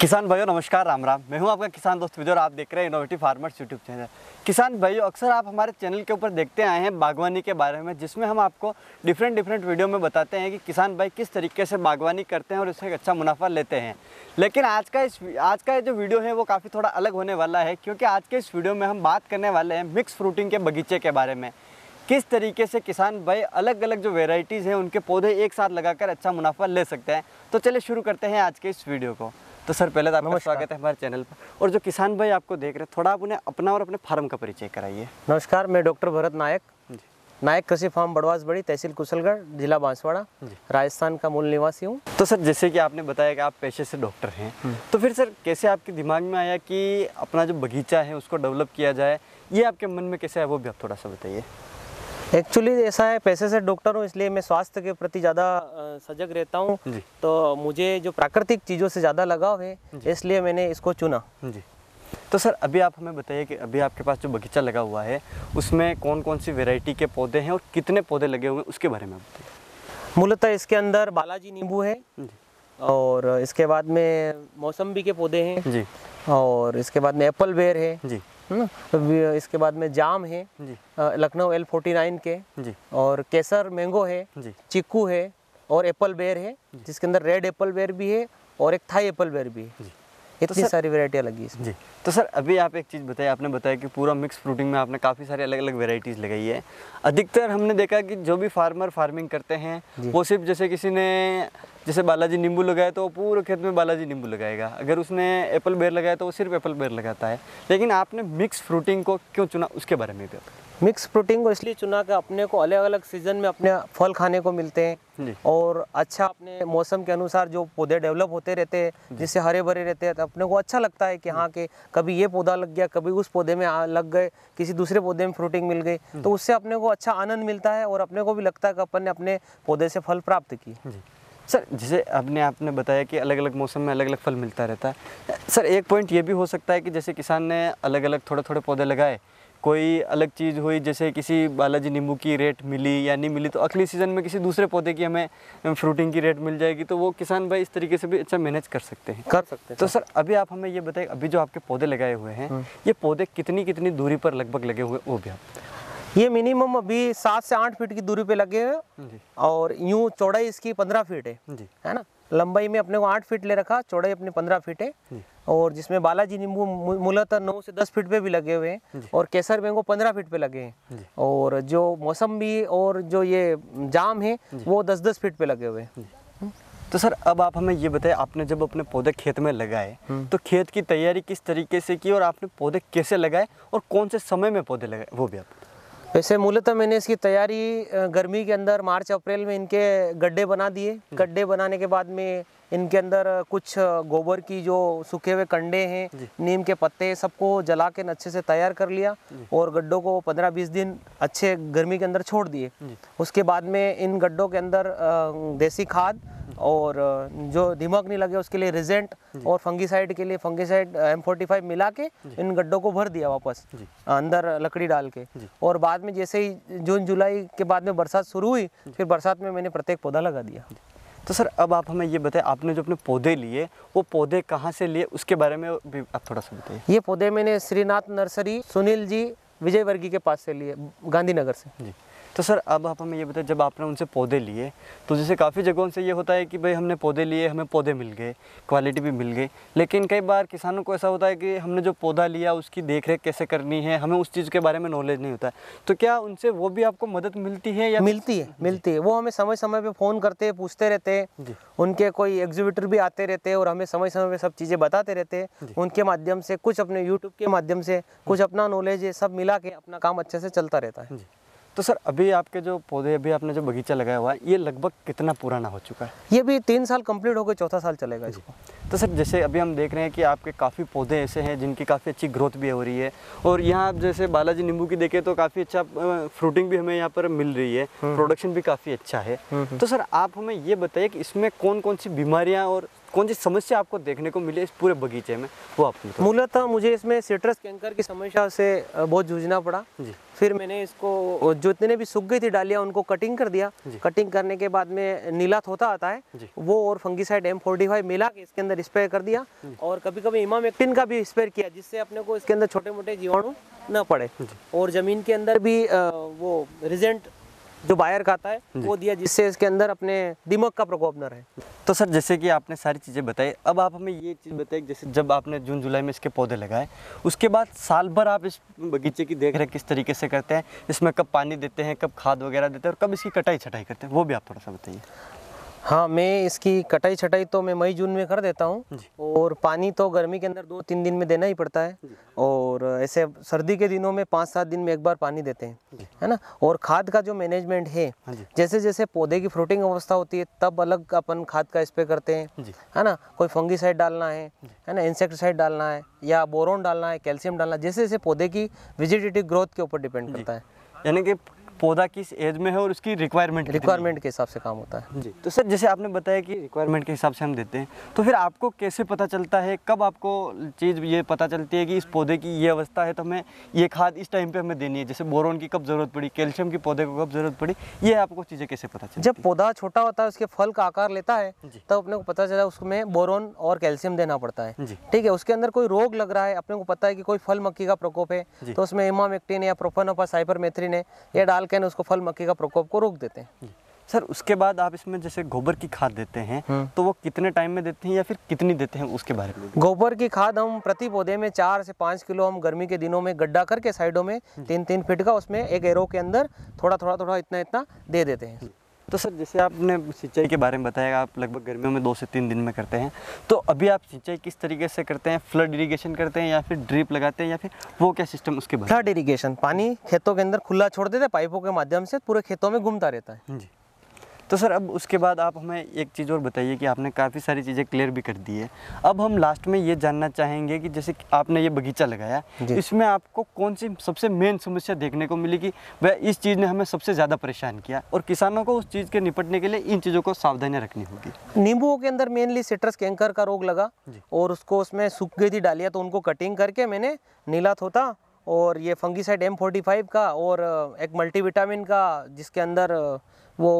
किसान भाइयों नमस्कार राम राम मैं हूं आपका किसान दोस्त विजय आप देख रहे हैं इनोवेटिव फार्मर्स यूट्यूब चैनल किसान भाइयों अक्सर आप हमारे चैनल के ऊपर देखते आए हैं बागवानी के बारे में जिसमें हम आपको डिफरेंट डिफरेंट वीडियो में बताते हैं कि किसान भाई किस तरीके से बागवानी करते हैं और उससे अच्छा मुनाफा लेते हैं लेकिन आज का इस आज का जो वीडियो है वो काफ़ी थोड़ा अलग होने वाला है क्योंकि आज के इस वीडियो में हम बात करने वाले हैं मिक्स फ्रूटिंग के बगीचे के बारे में किस तरीके से किसान भाई अलग अलग जो वेराइटीज़ हैं उनके पौधे एक साथ लगाकर अच्छा मुनाफा ले सकते हैं तो चलिए शुरू करते हैं आज के इस वीडियो को तो सर पहले तो आपका स्वागत है हमारे चैनल पर और जो किसान भाई आपको देख रहे हैं थोड़ा आप उन्हें अपना और अपने फार्म का परिचय कराइए नमस्कार मैं डॉक्टर भरत नायक नायक कृषि फार्म बड़वास बड़ी तहसील कुशलगढ़ जिला बांसवाड़ा राजस्थान का मूल निवासी हूँ तो सर जैसे कि आपने बताया कि आप पेशे से डॉक्टर हैं हम्म। तो फिर सर कैसे आपके दिमाग में आया कि अपना जो बगीचा है उसको डेवलप किया जाए ये आपके मन में कैसे है वो भी आप थोड़ा सा बताइए एक्चुअली ऐसा है पैसे से डॉक्टर हूँ इसलिए मैं स्वास्थ्य के प्रति ज़्यादा सजग रहता हूँ तो मुझे जो प्राकृतिक चीज़ों से ज़्यादा लगाव है इसलिए मैंने इसको चुना जी तो सर अभी आप हमें बताइए कि अभी आपके पास जो बगीचा लगा हुआ है उसमें कौन कौन सी वेराइटी के पौधे हैं और कितने पौधे लगे हुए हैं उसके बारे में बताइए मूलतः इसके अंदर बालाजी नींबू है और इसके बाद में मौसम्बी के पौधे हैं जी और इसके बाद में एप्पल बेर है जी है ना इसके बाद में जाम है लखनऊ एल फोर्टी नाइन के जी और केसर मैंगो है जी है और एप्पल बेर है जिसके अंदर रेड एप्पल बेर भी है और एक थाई एप्पल बेर भी है तो इतनी तो सारी वेरायटियाँ लगी है जी तो सर अभी आप एक चीज़ बताइए आपने बताया कि पूरा मिक्स फ्रूटिंग में आपने काफ़ी सारी अलग अलग वेराइटीज़ लगाई है अधिकतर हमने देखा कि जो भी फार्मर फार्मिंग करते हैं वो सिर्फ जैसे किसी ने जैसे बालाजी नींबू लगाया तो वो पूरे खेत में बालाजी नींबू लगाएगा अगर उसने एप्पल बेर लगाया तो वो सिर्फ एप्पल बेर लगाता है लेकिन आपने मिक्स फ्रूटिंग को क्यों चुना उसके बारे में भी मिक्स फ्रूटिंग को इसलिए चुना कि अपने को अलग अलग सीजन में अपने फल खाने को मिलते हैं और अच्छा अपने मौसम के अनुसार जो पौधे डेवलप होते रहते हैं जिससे हरे भरे रहते हैं तो अपने को अच्छा लगता है कि हाँ के कभी ये पौधा लग गया कभी उस पौधे में लग गए किसी दूसरे पौधे में फ्रूटिंग मिल गई तो उससे अपने को अच्छा आनंद मिलता है और अपने को भी लगता है कि अपन ने अपने पौधे से फल प्राप्त किए सर जैसे आपने आपने बताया कि अलग अलग मौसम में अलग अलग फल मिलता रहता है सर एक पॉइंट ये भी हो सकता है कि जैसे किसान ने अलग अलग थोड़े थोड़े पौधे लगाए कोई अलग चीज़ हुई जैसे किसी बालाजी नींबू की रेट मिली या नहीं मिली तो अगले सीज़न में किसी दूसरे पौधे की हमें फ्रूटिंग की रेट मिल जाएगी तो वो किसान भाई इस तरीके से भी अच्छा मैनेज कर सकते हैं कर सकते हैं तो सर अभी आप हमें ये बताएं अभी जो आपके पौधे लगाए हुए हैं हाँ। ये पौधे कितनी कितनी दूरी पर लगभग लगे हुए वो भी आप ये मिनिमम अभी सात से आठ फीट की दूरी पे लगे हुए और यूँ चौड़ाई इसकी पंद्रह फीट है जी है ना लंबाई में अपने को आठ फीट ले रखा चौड़ाई अपने पंद्रह फीट है और जिसमें बालाजी नींबू मूलतः नौ से दस फीट पे भी लगे हुए हैं और केसर मैंगो पंद्रह फीट पे लगे हैं और जो भी और जो ये जाम है वो दस दस फीट पे लगे हुए हैं तो सर अब आप हमें ये बताएं आपने जब अपने पौधे खेत में लगाए हम्म। तो खेत की तैयारी किस तरीके से की और आपने पौधे कैसे लगाए और कौन से समय में पौधे लगाए वो भी आप वैसे मूलतः मैंने इसकी तैयारी गर्मी के अंदर मार्च अप्रैल में इनके गड्ढे बना दिए हम्म। गड्ढे बनाने के बाद में इनके अंदर कुछ गोबर की जो सूखे हुए कंडे हैं नीम के पत्ते सबको जला के अच्छे से तैयार कर लिया और गड्ढों को 15-20 दिन अच्छे गर्मी के अंदर छोड़ दिए उसके बाद में इन गड्ढों के अंदर देसी खाद और जो दिमाग नहीं लगे उसके लिए रिजेंट और फंगीसाइड के लिए फंगीसाइड एम फोर्टी फाइव मिला के इन गड्ढों को भर दिया वापस अंदर लकड़ी डाल के और बाद में जैसे ही जून जुलाई के बाद में बरसात शुरू हुई फिर बरसात में मैंने प्रत्येक पौधा लगा दिया तो सर अब आप हमें ये बताएं आपने जो अपने पौधे लिए वो पौधे कहाँ से लिए उसके बारे में भी आप थोड़ा सा बताइए ये पौधे मैंने श्रीनाथ नर्सरी सुनील जी विजय वर्गी के पास से लिए गांधीनगर से जी तो सर अब आप हमें ये बताए जब आपने उनसे पौधे लिए तो जैसे काफ़ी जगहों से ये होता है कि भाई हमने पौधे लिए हमें पौधे मिल गए क्वालिटी भी मिल गई लेकिन कई बार किसानों को ऐसा होता है कि हमने जो पौधा लिया उसकी देख रेख कैसे करनी है हमें उस चीज़ के बारे में नॉलेज नहीं होता तो क्या उनसे वो भी आपको मदद मिलती है या मिलती है मिलती है वो हमें समय समय पर फ़ोन करते हैं पूछते रहते हैं उनके कोई एग्जीबिटर भी आते रहते हैं और हमें समय समय पर सब चीज़ें बताते रहते हैं उनके माध्यम से कुछ अपने यूट्यूब के माध्यम से कुछ अपना नॉलेज ये सब मिला के अपना काम अच्छे से चलता रहता है जी तो सर अभी आपके जो पौधे अभी आपने जो बगीचा लगाया हुआ है ये लगभग कितना पुराना हो चुका है ये भी तीन साल कंप्लीट हो गए चौथा साल चलेगा इसको तो सर जैसे अभी हम देख रहे हैं कि आपके काफ़ी पौधे ऐसे हैं जिनकी काफ़ी अच्छी ग्रोथ भी हो रही है और यहाँ आप जैसे बालाजी नींबू की देखें तो काफ़ी अच्छा फ्रूटिंग भी हमें यहाँ पर मिल रही है हम्म। प्रोडक्शन भी काफ़ी अच्छा है हम्म, हम्म। तो सर आप हमें ये बताइए कि इसमें कौन कौन सी बीमारियाँ और कौन सी समस्या आपको देखने को मिली इस पूरे बगीचे में वो आप मूलतः मुझे इसमें सिट्रस कैंकर की समस्या से बहुत जूझना पड़ा जी फिर मैंने इसको जितने भी सूख गई थी डालिया उनको कटिंग कर दिया कटिंग करने के बाद में नीला थोता आता है वो और फंगीसाइड एम फोर्टी फाइव मिला के इसके अंदर स्प्रे कर दिया और कभी कभी इमामेक्टिन का भी स्प्रे किया जिससे अपने को इसके अंदर छोटे मोटे जीवाणु न पड़े और ज़मीन के अंदर भी वो रिजेंट जो बायर खाता है वो दिया जिससे इसके अंदर अपने दिमाग का प्रकोप न रहे तो सर जैसे कि आपने सारी चीज़ें बताई अब आप हमें ये चीज़ बताइए जैसे जब आपने जून जुलाई में इसके पौधे लगाए उसके बाद साल भर आप इस बगीचे की देख रेख किस तरीके से करते हैं इसमें कब पानी देते हैं कब खाद वगैरह देते हैं और कब इसकी कटाई छटाई करते हैं वो भी आप थोड़ा सा बताइए हाँ मैं इसकी कटाई छटाई तो मैं मई जून में कर देता हूँ और पानी तो गर्मी के अंदर दो तीन दिन में देना ही पड़ता है और ऐसे सर्दी के दिनों में पाँच सात दिन में एक बार पानी देते हैं है ना और खाद का जो मैनेजमेंट है हाँ जैसे जैसे पौधे की फ्रूटिंग अवस्था होती है तब अलग अपन खाद का स्प्रे करते हैं है ना कोई फंगीसाइड डालना है है ना इंसेक्टिसाइड डालना है या बोरोन डालना है कैल्शियम डालना है जैसे जैसे पौधे की विजिटेटिव ग्रोथ के ऊपर डिपेंड करता है यानी कि पौधा किस एज में है और उसकी रिक्वायरमेंट रिक्वायरमेंट के हिसाब से काम होता है जी तो सर जैसे आपने बताया कि रिक्वायरमेंट के हिसाब से हम देते हैं तो फिर आपको कैसे पता चलता है कब आपको चीज़ ये पता चलती है कि इस पौधे की ये अवस्था है तो हमें ये खाद इस टाइम पर हमें देनी है जैसे बोरोन की कब ज़रूरत पड़ी कैल्शियम की पौधे को कब ज़रूरत पड़ी ये आपको चीज़ें कैसे पता चलती जब पौधा छोटा होता है उसके फल का आकार लेता है तब अपने को पता चला उसमें बोरोन और कैल्शियम देना पड़ता है ठीक है उसके अंदर कोई रोग लग रहा है अपने को पता है कि कोई फल मक्खी का प्रकोप है तो उसमें इमामेक्टिन या प्रोफेनोपा साइपर मेथ्रीन है यह डाल कैन उसको फल मक्खी का प्रकोप को रोक देते हैं सर उसके बाद आप इसमें जैसे गोबर की खाद देते हैं हम्म। तो वो कितने टाइम में देते हैं या फिर कितनी देते हैं उसके बारे में गोबर की खाद हम प्रति पौधे में चार से पाँच किलो हम गर्मी के दिनों में गड्ढा करके साइडों में तीन तीन फीट का उसमें एक एरो के अंदर थोड़ा थोड़ा थोड़ा इतना इतना दे देते हैं तो सर जैसे आपने सिंचाई के बारे में बताया आप लगभग गर्मियों में दो से तीन दिन में करते हैं तो अभी आप सिंचाई किस तरीके से करते हैं फ्लड इरीगेशन करते हैं या फिर ड्रिप लगाते हैं या फिर वो क्या सिस्टम उसके बाद फ्लड इरीगेशन पानी खेतों के अंदर खुला छोड़ देते हैं पाइपों के माध्यम से पूरे खेतों में घूमता रहता है जी तो सर अब उसके बाद आप हमें एक चीज़ और बताइए कि आपने काफ़ी सारी चीज़ें क्लियर भी कर दी है अब हम लास्ट में ये जानना चाहेंगे कि जैसे आपने ये बगीचा लगाया इसमें आपको कौन सी सबसे मेन समस्या देखने को मिली कि वह इस चीज़ ने हमें सबसे ज़्यादा परेशान किया और किसानों को उस चीज़ के निपटने के लिए इन चीज़ों को सावधानी रखनी होगी नींबुओं के अंदर मेनली सिट्रस कैंकर का रोग लगा और उसको उसमें सूख गई थी डालिया तो उनको कटिंग करके मैंने नीला थोता और ये फंगीसाइड एम का और एक मल्टीविटामिन का जिसके अंदर वो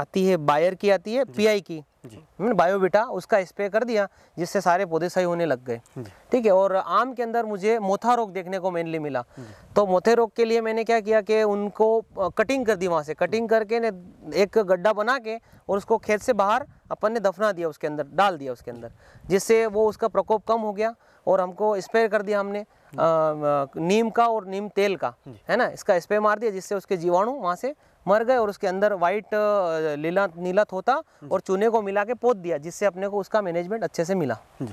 आती है बायर की आती है पीआई की मैंने बायोबिटा उसका स्प्रे कर दिया जिससे सारे पौधे सही होने लग गए ठीक है और आम के अंदर मुझे मोथा रोग देखने को मेनली मिला तो मोथे रोग के लिए मैंने क्या किया कि उनको कटिंग कर दी वहाँ से कटिंग करके ने एक गड्ढा बना के और उसको खेत से बाहर अपन ने दफना दिया उसके अंदर डाल दिया उसके अंदर जिससे वो उसका प्रकोप कम हो गया और हमको स्प्रे कर दिया हमने नीम का और नीम तेल का है ना इसका स्प्रे मार दिया जिससे उसके जीवाणु वहाँ से मर गए और उसके अंदर वाइट लीला नीला थोता और चूने को मिला के पोत दिया जिससे अपने को उसका मैनेजमेंट अच्छे से मिला जी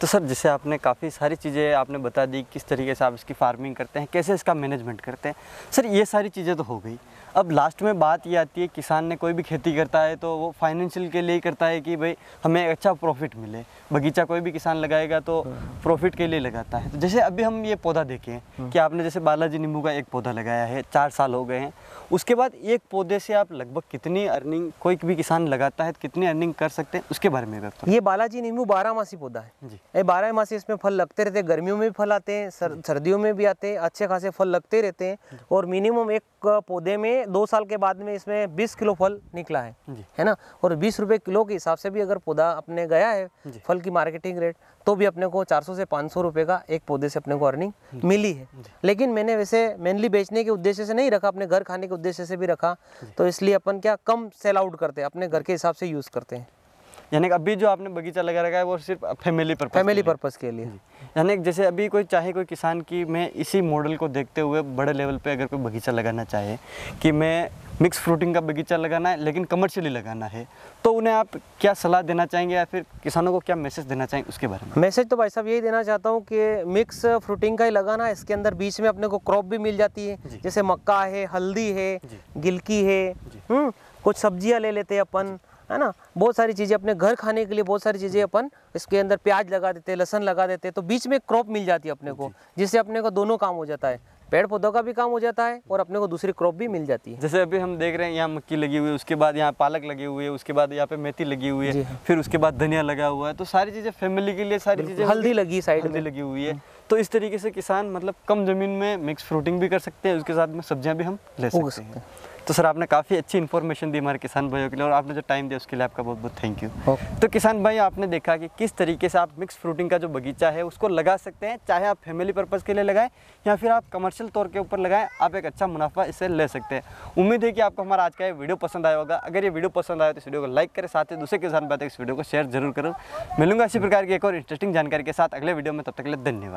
तो सर जैसे आपने काफ़ी सारी चीज़ें आपने बता दी किस तरीके से आप इसकी फार्मिंग करते हैं कैसे इसका मैनेजमेंट करते हैं सर ये सारी चीज़ें तो हो गई अब लास्ट में बात ये आती है किसान ने कोई भी खेती करता है तो वो फाइनेंशियल के लिए करता है कि भाई हमें अच्छा प्रॉफिट मिले बगीचा कोई भी किसान लगाएगा तो हाँ। प्रॉफिट के लिए लगाता है तो जैसे अभी हम ये पौधा देखें हाँ। कि आपने जैसे बालाजी नींबू का एक पौधा लगाया है चार साल हो गए हैं उसके बाद एक पौधे से आप लगभग कितनी अर्निंग कोई भी किसान लगाता है तो कितनी अर्निंग कर सकते हैं उसके बारे में ये बालाजी नींबू बारह पौधा है जी ये बारह मासी इसमें फल लगते रहते हैं गर्मियों में भी फल आते हैं सर, सर्दियों में भी आते हैं अच्छे खासे फल लगते रहते हैं और मिनिमम एक पौधे में दो साल के बाद में इसमें बीस किलो फल निकला है है ना और बीस रुपये किलो के हिसाब से भी अगर पौधा अपने गया है फल की मार्केटिंग रेट तो भी अपने को 400 से 500 रुपए का एक पौधे से अपने को अर्निंग मिली है लेकिन मैंने वैसे मेनली बेचने के उद्देश्य से नहीं रखा अपने घर खाने के उद्देश्य से भी रखा तो इसलिए अपन क्या कम सेल आउट करते हैं अपने घर के हिसाब से यूज़ करते हैं यानी अभी जो आपने बगीचा लगा रखा है वो सिर्फ फैमिली पर फैमिली पर्पज़ के लिए यानी जैसे अभी कोई चाहे कोई किसान की मैं इसी मॉडल को देखते हुए बड़े लेवल पे अगर कोई बगीचा लगाना चाहे कि मैं मिक्स फ्रूटिंग का बगीचा लगाना है लेकिन कमर्शियली लगाना है तो उन्हें आप क्या सलाह देना चाहेंगे या फिर किसानों को क्या मैसेज देना चाहेंगे उसके बारे में मैसेज तो भाई साहब यही देना चाहता हूँ कि मिक्स फ्रूटिंग का ही लगाना है इसके अंदर बीच में अपने को क्रॉप भी मिल जाती है जैसे मक्का है हल्दी है गिलकी है हम्म, कुछ सब्जियाँ ले लेते हैं अपन है ना बहुत सारी चीज़ें अपने घर खाने के लिए बहुत सारी चीज़ें अपन इसके अंदर प्याज लगा देते हैं लहसन लगा देते तो बीच में क्रॉप मिल जाती है अपने को जिससे अपने को दोनों काम हो जाता है पेड़ पौधों का भी काम हो जाता है और अपने को दूसरी क्रॉप भी मिल जाती है जैसे अभी हम देख रहे हैं यहाँ मक्की लगी हुई है उसके बाद यहाँ पालक लगे हुए है उसके बाद यहाँ पे मेथी लगी हुई है फिर उसके बाद धनिया लगा हुआ है तो सारी चीज़ें फैमिली के लिए सारी चीज़ें मतलब हल्दी लगी साइड हल्दी लगी हुई है हम्म। तो इस तरीके से किसान मतलब कम जमीन में मिक्स फ्रूटिंग भी कर सकते हैं उसके साथ में सब्जियां भी हम ले सकते हैं तो सर आपने काफ़ी अच्छी इन्फॉर्मेशन दी हमारे किसान भाइयों के लिए और आपने जो टाइम दिया उसके लिए आपका बहुत बहुत थैंक यू तो किसान भाई आपने देखा कि किस तरीके से आप मिक्स फ्रूटिंग का जो बगीचा है उसको लगा सकते हैं चाहे आप फैमिली पर्पज़ के लिए लगाएं या फिर आप कमर्शियल तौर के ऊपर लगाएं आप एक अच्छा मुनाफा इससे ले सकते हैं उम्मीद है कि आपको हमारा आज का ये वीडियो पसंद आया होगा अगर ये वीडियो पसंद आया तो इस वीडियो को लाइक करें साथ ही दूसरे किसान भाई तक इस वीडियो को शेयर जरूर करो मिलूंगा इसी प्रकार की एक और इंटरेस्टिंग जानकारी के साथ अगले वीडियो में तब तक के लिए धन्यवाद